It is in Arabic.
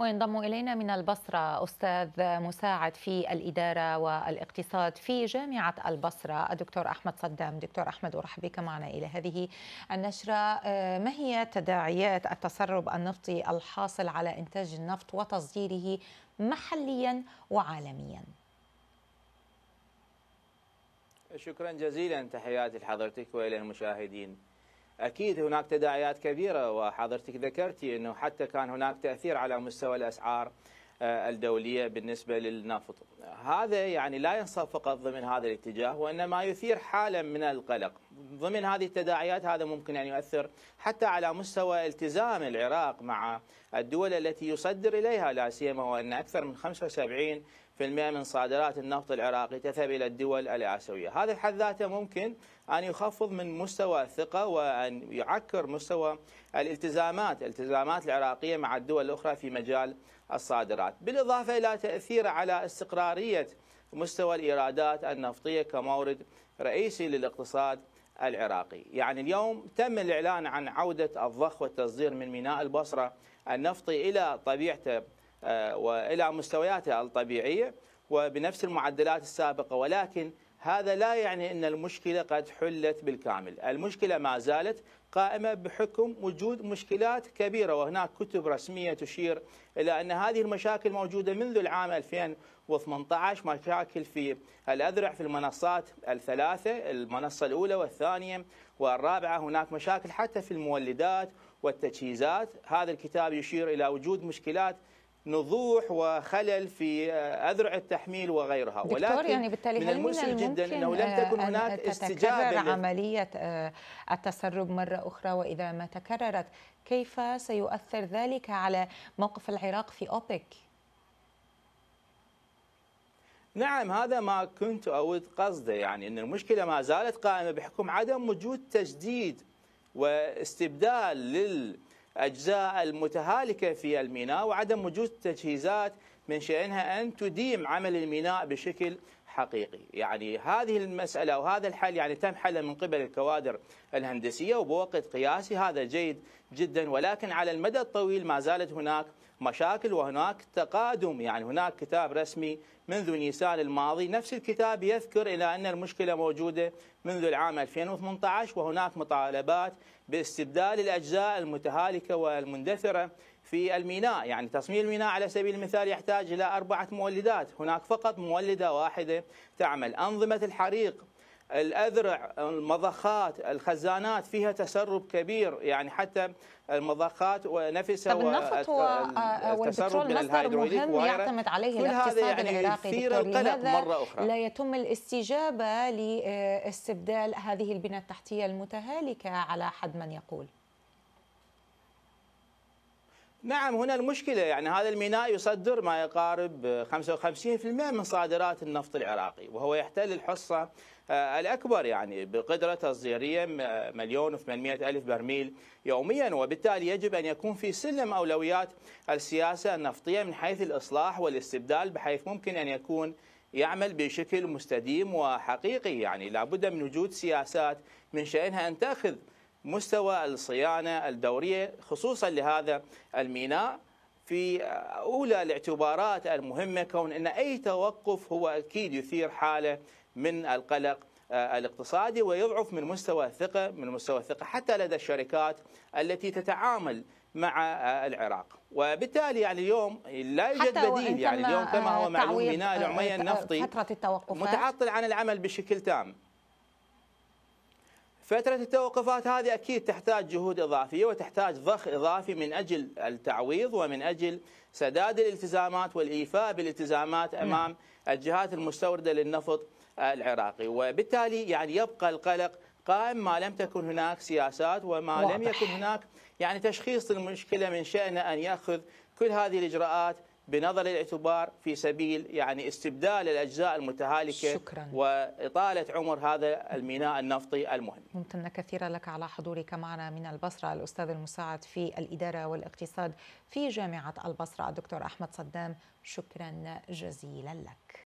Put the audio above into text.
وينضم إلينا من البصرة أستاذ مساعد في الإدارة والاقتصاد في جامعة البصرة الدكتور أحمد صدام دكتور أحمد أرحب بك معنا إلى هذه النشرة آه، ما هي تداعيات التسرب النفطي الحاصل على إنتاج النفط وتصديره محليا وعالميا شكرا جزيلا تحياتي لحضرتك وإلى المشاهدين أكيد هناك تداعيات كبيرة وحضرتك ذكرتي أنه حتى كان هناك تأثير على مستوى الأسعار آه، الدولية بالنسبة للنفط هذا يعني لا ينصب فقط ضمن هذا الاتجاه وإنما يثير حالة من القلق ضمن هذه التداعيات هذا ممكن أن يؤثر حتى على مستوى التزام العراق مع الدول التي يصدر إليها لا سيما وأن أكثر من 75 من صادرات النفط العراقي تذهب إلى الدول الآسيوية هذا الحد ذاته ممكن أن يخفض من مستوى الثقة وأن يعكر مستوى الالتزامات الالتزامات العراقية مع الدول الأخرى في مجال الصادرات بالإضافة إلى تأثيره على استقرارية مستوى الإيرادات النفطية كمورد رئيسي للاقتصاد العراقي يعني اليوم تم الإعلان عن عودة الضخ والتصدير من ميناء البصرة النفطي إلى طبيعته آه، والى مستوياتها الطبيعيه وبنفس المعدلات السابقه ولكن هذا لا يعني ان المشكله قد حلت بالكامل، المشكله ما زالت قائمه بحكم وجود مشكلات كبيره وهناك كتب رسميه تشير الى ان هذه المشاكل موجوده منذ العام 2018 مشاكل في الاذرع في المنصات الثلاثه، المنصه الاولى والثانيه والرابعه، هناك مشاكل حتى في المولدات والتجهيزات، هذا الكتاب يشير الى وجود مشكلات نضوح وخلل في آه، اذرع التحميل وغيرها دكتور ولكن يعني بالتالي من المسلم جدا انه لم تكن هناك استجابه عمليه آه، التسرب مره اخرى واذا ما تكررت كيف سيؤثر ذلك على موقف العراق في اوبك؟ نعم هذا ما كنت أود قصده يعني أن المشكلة ما زالت قائمة بحكم عدم وجود تجديد واستبدال لل أجزاء المتهالكة في الميناء وعدم وجود تجهيزات من شأنها أن تديم عمل الميناء بشكل حقيقي يعني هذه المسألة وهذا الحل يعني تم حله من قبل الكوادر الهندسية وبوقت قياسي هذا جيد جدا ولكن على المدى الطويل ما زالت هناك مشاكل وهناك تقادم يعني هناك كتاب رسمي منذ نيسان الماضي نفس الكتاب يذكر إلى أن المشكلة موجودة منذ العام 2018 وهناك مطالبات باستبدال الأجزاء المتهالكة والمندثرة في الميناء يعني تصميم الميناء على سبيل المثال يحتاج إلى أربعة مولدات هناك فقط مولدة واحدة تعمل أنظمة الحريق الاذرع المضخات الخزانات فيها تسرب كبير يعني حتى المضخات ونفسها طب النفط آه، والبترول مصدر مهم يعتمد عليه الاقتصاد يعني العراقي يثير القلق مرة أخرى لا يتم الاستجابة لاستبدال هذه البنى التحتية المتهالكة على حد من يقول نعم هنا المشكلة يعني هذا الميناء يصدر ما يقارب 55% من صادرات النفط العراقي وهو يحتل الحصة آه، الأكبر يعني بقدرة تصديرية مليون و ألف برميل يوميا وبالتالي يجب أن يكون في سلم أولويات السياسة النفطية من حيث الإصلاح والاستبدال بحيث ممكن أن يكون يعمل بشكل مستديم وحقيقي يعني لابد من وجود سياسات من شأنها أن تأخذ مستوى الصيانة الدورية خصوصا لهذا الميناء في أولى الاعتبارات المهمة كون أن أي توقف هو أكيد يثير حالة من القلق آه، الاقتصادي ويضعف من مستوى الثقة من مستوى الثقة حتى لدى الشركات التي تتعامل مع آه، العراق وبالتالي يعني اليوم لا يوجد بديل يعني اليوم كما هو آه، معلوم ميناء العمية النفطي فترة متعطل عن العمل بشكل تام فترة التوقفات هذه أكيد تحتاج جهود إضافية وتحتاج ضخ إضافي من أجل التعويض ومن أجل سداد الالتزامات والإيفاء بالالتزامات نعم. أمام الجهات المستوردة للنفط العراقي وبالتالي يعني يبقى القلق قائم ما لم تكن هناك سياسات وما واضح. لم يكن هناك يعني تشخيص المشكلة من شأنه أن يأخذ كل هذه الإجراءات بنظر الاعتبار في سبيل يعني استبدال الاجزاء المتهالكه شكرا واطاله عمر هذا الميناء النفطي المهم. ممتنه كثيرا لك على حضورك معنا من البصره الاستاذ المساعد في الاداره والاقتصاد في جامعه البصره الدكتور احمد صدام شكرا جزيلا لك.